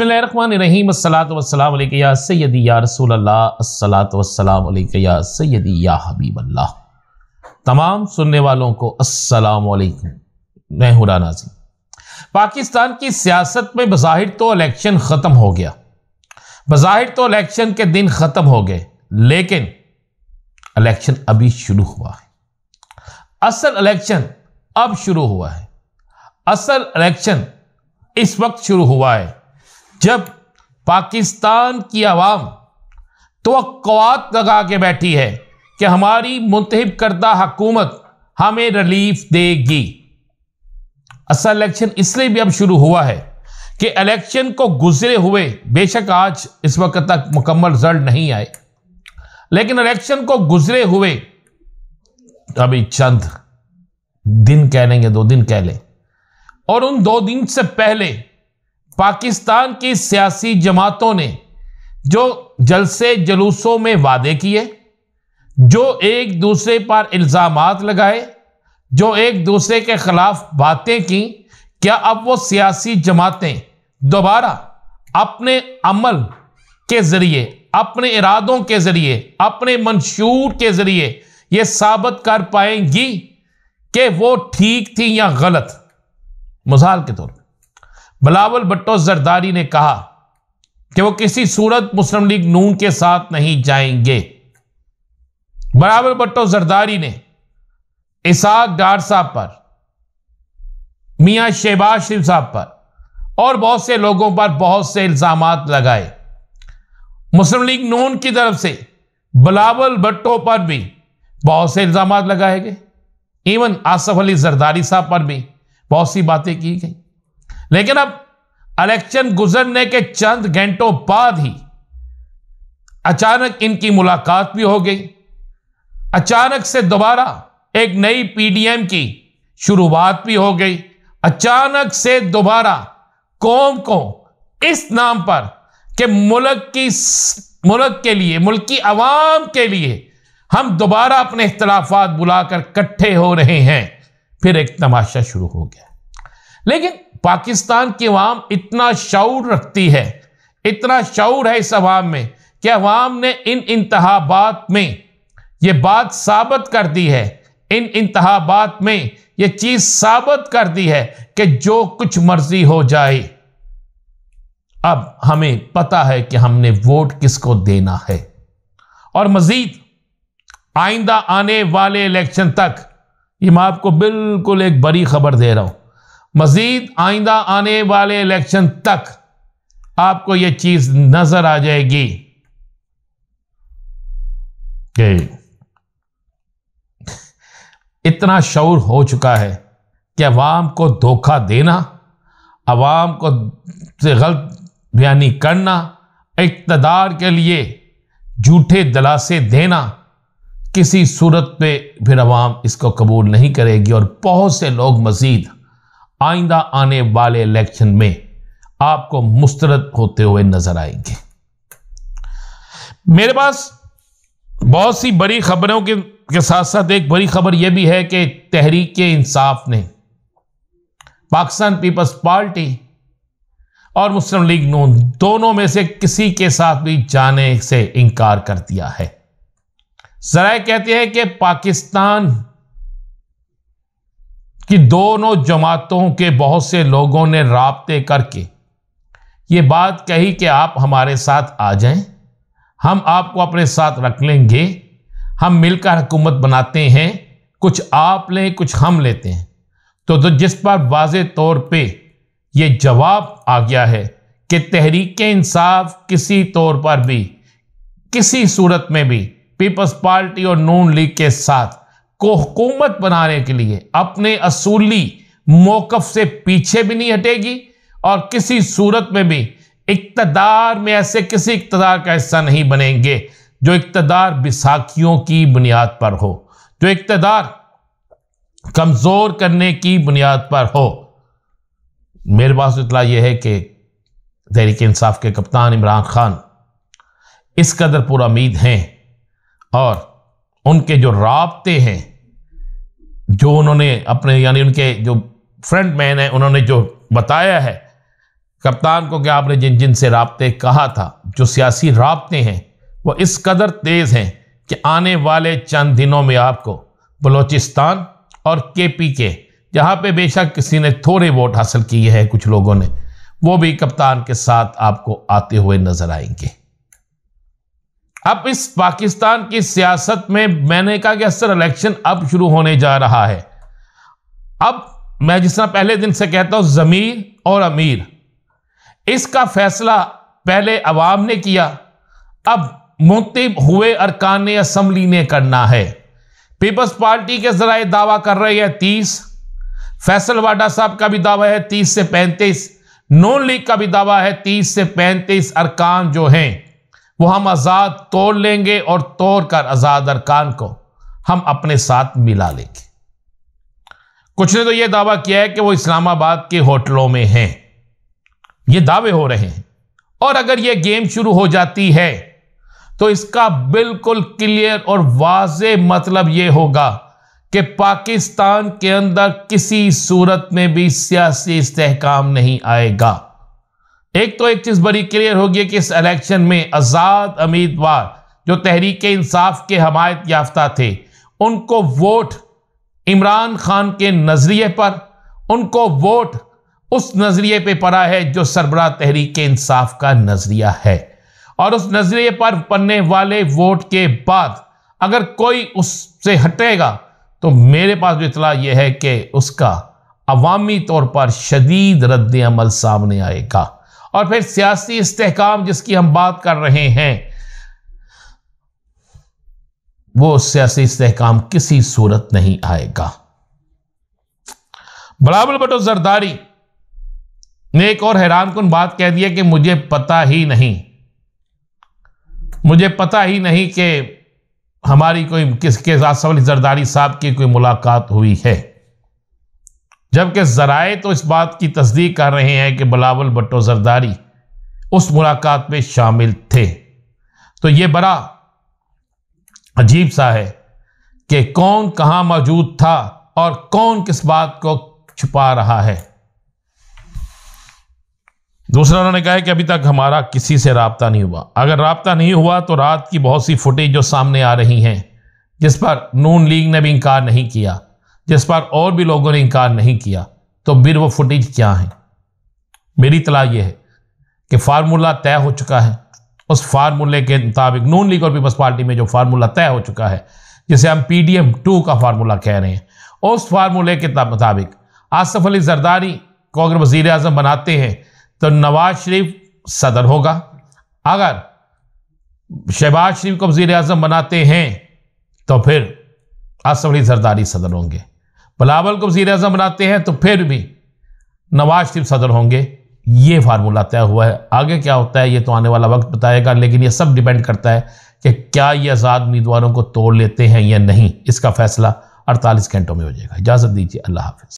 बसमीमसलातसलामसैदी या रसोल्लासलातसलामसैदी या हबीबल्ला तमाम सुनने वालों को असलकम मैं हूं राना जी पाकिस्तान की सियासत में बज़ाहिर तो इलेक्शन ख़त्म हो गया बज़ाहिर तो इलेक्शन के दिन ख़त्म हो गए लेकिन इलेक्शन अभी शुरू हुआ है असल इलेक्शन अब शुरू हुआ है असल इलेक्शन इस वक्त शुरू हुआ है जब पाकिस्तान की आवाम तो अकवात लगा के बैठी है कि हमारी मुंतब करदा हकूमत हमें रिलीफ देगी असल इलेक्शन इसलिए भी अब शुरू हुआ है कि इलेक्शन को गुजरे हुए बेशक आज इस वक्त तक मुकम्मल रिजल्ट नहीं आए लेकिन इलेक्शन को गुजरे हुए अभी चंद दिन कह लेंगे दो दिन कह लें और उन दो दिन से पहले पाकिस्तान की सियासी जमातों ने जो जलसे जलूसों में वादे किए जो एक दूसरे पर इल्ज़ाम लगाए जो एक दूसरे के खिलाफ बातें की क्या अब वो सियासी जमातें दोबारा अपने अमल के ज़रिए अपने इरादों के ज़रिए अपने मंशूर के ज़रिए ये साबित कर पाएंगी कि वो ठीक थी या गलत मिसाल के तौर पर बलावल भट्टो जरदारी ने कहा कि वो किसी सूरत मुस्लिम लीग नून के साथ नहीं जाएंगे बलावल भट्टो जरदारी ने इसाक डार साहब पर मियां शहबाज शरीफ साहब पर और बहुत से लोगों पर बहुत से इल्ज़ाम लगाए मुस्लिम लीग नून की तरफ से बलावल भट्टो पर भी बहुत से इल्ज़ाम लगाए गए इवन आसफ अली जरदारी साहब पर भी बहुत सी बातें की गई लेकिन अब इलेक्शन गुजरने के चंद घंटों बाद ही अचानक इनकी मुलाकात भी हो गई अचानक से दोबारा एक नई पीडीएम की शुरुआत भी हो गई अचानक से दोबारा कौम को इस नाम पर कि मुल्क की मुल्क के लिए मुल्क की आवाम के लिए हम दोबारा अपने इख्तलाफात बुलाकर इकट्ठे हो रहे हैं फिर एक तमाशा शुरू हो गया लेकिन पाकिस्तान की अवाम इतना शौर रखती है इतना शौर है इस अवाम में कि अवाम ने इन इंतहाबात में ये बात साबित कर दी है इन इंतहाबात में ये चीज़ साबित कर दी है कि जो कुछ मर्जी हो जाए अब हमें पता है कि हमने वोट किसको देना है और मज़ीद आइंदा आने वाले इलेक्शन तक ये मैं आपको बिल्कुल एक बड़ी खबर दे रहा हूँ मजीद आइंदा आने वाले इलेक्शन तक आपको यह चीज नजर आ जाएगी इतना शौर हो चुका है कि अवाम को धोखा देना अवाम को से गलत बयानी करना इकतदार के लिए झूठे दलासे देना किसी सूरत पे फिर अवाम इसको कबूल नहीं करेगी और बहुत से लोग मज़ीद आइंदा आने वाले इलेक्शन में आपको मुस्तरद होते हुए नजर आएंगे मेरे पास बहुत सी बड़ी खबरों के, के साथ साथ एक बड़ी खबर यह भी है कि तहरीक इंसाफ ने पाकिस्तान पीपल्स पार्टी और मुस्लिम लीग नून दोनों में से किसी के साथ भी जाने से इनकार कर दिया है जरा कहते हैं कि पाकिस्तान कि दोनों जमातों के बहुत से लोगों ने रबते करके ये बात कही कि आप हमारे साथ आ जाएं हम आपको अपने साथ रख लेंगे हम मिलकर हुकूमत बनाते हैं कुछ आप लें कुछ हम लेते हैं तो, तो जिस पर वाज तौर पे ये जवाब आ गया है कि तहरीक इंसाफ किसी तौर पर भी किसी सूरत में भी पीपल्स पार्टी और नून लीग के साथ को हुकूमत बनाने के लिए अपने असूली मौकफ से पीछे भी नहीं हटेगी और किसी सूरत में भी इकतदार में ऐसे किसी इकतदार का हिस्सा नहीं बनेंगे जो इकतदार विसाखियों की बुनियाद पर हो जो इकतदार कमज़ोर करने की बुनियाद पर हो मेरे पास इतला यह है कि तहरीक इंसाफ के कप्तान इमरान खान इस कदर पुरामीद हैं और उनके जो रबते हैं जो उन्होंने अपने यानी उनके जो फ्रंट मैन है उन्होंने जो बताया है कप्तान को कि आपने जिन जिन से रबते कहा था जो सियासी रबते हैं वह इस कदर तेज़ हैं कि आने वाले चंद दिनों में आपको बलूचिस्तान और के पी के जहाँ पर बेशक किसी ने थोड़े वोट हासिल किए हैं कुछ लोगों ने वो भी कप्तान के साथ आपको आते हुए नज़र आएंगे अब इस पाकिस्तान की सियासत में मैंने कहा कि असर इलेक्शन अब शुरू होने जा रहा है अब मैं जिस तरह पहले दिन से कहता हूं ज़मीर और अमीर इसका फैसला पहले अवाम ने किया अब मुंतब हुए अरकान असम्बली ने करना है पीपल्स पार्टी के जराए दावा कर रही है तीस फैसल वाडा साहब का भी दावा है तीस से पैंतीस नून लीग का भी दावा है तीस से पैंतीस अरकान जो हैं वो हम आज़ाद तोड़ लेंगे और तोड़ कर आज़ाद अरकान को हम अपने साथ मिला लेंगे कुछ ने तो ये दावा किया है कि वो इस्लामाबाद के होटलों में हैं ये दावे हो रहे हैं और अगर ये गेम शुरू हो जाती है तो इसका बिल्कुल क्लियर और वाज मतलब ये होगा कि पाकिस्तान के अंदर किसी सूरत में भी सियासी इस्तेकाम नहीं आएगा एक तो एक चीज बड़ी क्लियर होगी कि इस इलेक्शन में आज़ाद उम्मीदवार जो तहरीक इंसाफ के हमायत याफ्ता थे उनको वोट इमरान खान के नज़रिए पर उनको वोट उस नज़रिए पे पड़ा है जो सरबरा तहरीक इंसाफ का नज़रिया है और उस नज़रिए पर पड़ने वाले वोट के बाद अगर कोई उससे हटेगा तो मेरे पास जो इतला यह है कि उसका अवामी तौर पर शदीद रद्द अमल सामने आएगा और फिर सियासी इस्तेकाम जिसकी हम बात कर रहे हैं वो सियासी इस्तेकाम किसी सूरत नहीं आएगा बराबर बटो जरदारी ने एक और हैरान कन बात कह दिया कि मुझे पता ही नहीं मुझे पता ही नहीं कि हमारी कोई किसके साथ सवाल जरदारी साहब की कोई मुलाकात हुई है जबकि जराए तो इस बात की तस्दीक कर रहे हैं कि बलावल भट्टो जरदारी उस मुलाकात में शामिल थे तो ये बड़ा अजीब सा है कि कौन कहाँ मौजूद था और कौन किस बात को छुपा रहा है दूसरा उन्होंने कहा है कि अभी तक हमारा किसी से रबता नहीं हुआ अगर रबता नहीं हुआ तो रात की बहुत सी फुटेज जो सामने आ रही हैं जिस पर नून लीग ने भी इनकार नहीं किया जिस पर और भी लोगों ने इनकार नहीं किया तो फिर वो फुटेज क्या है मेरी तला ये है कि फार्मूला तय हो चुका है उस फार्मूले के मुताबिक नून लीग और पीपल्स पार्टी में जो फार्मूला तय हो चुका है जिसे हम पी डी एम टू का फार्मूला कह रहे हैं उस फार्मूले के मुताबिक आसफ अली जरदारी को अगर वजीर अजम बनाते हैं तो नवाज शरीफ सदर होगा अगर शहबाज शरीफ को वजीर अजम बनाते हैं तो फिर आसफ अली जरदारी सदर होंगे बलावल को वजी अजम बनाते हैं तो फिर भी नवाज शरीफ सदर होंगे ये फार्मूला तय हुआ है आगे क्या होता है ये तो आने वाला वक्त बताएगा लेकिन ये सब डिपेंड करता है कि क्या ये आज़ाद उम्मीदवारों को तोड़ लेते हैं या नहीं इसका फैसला अड़तालीस घंटों में हो जाएगा इजाज़त दीजिए अल्लाह हाफिज़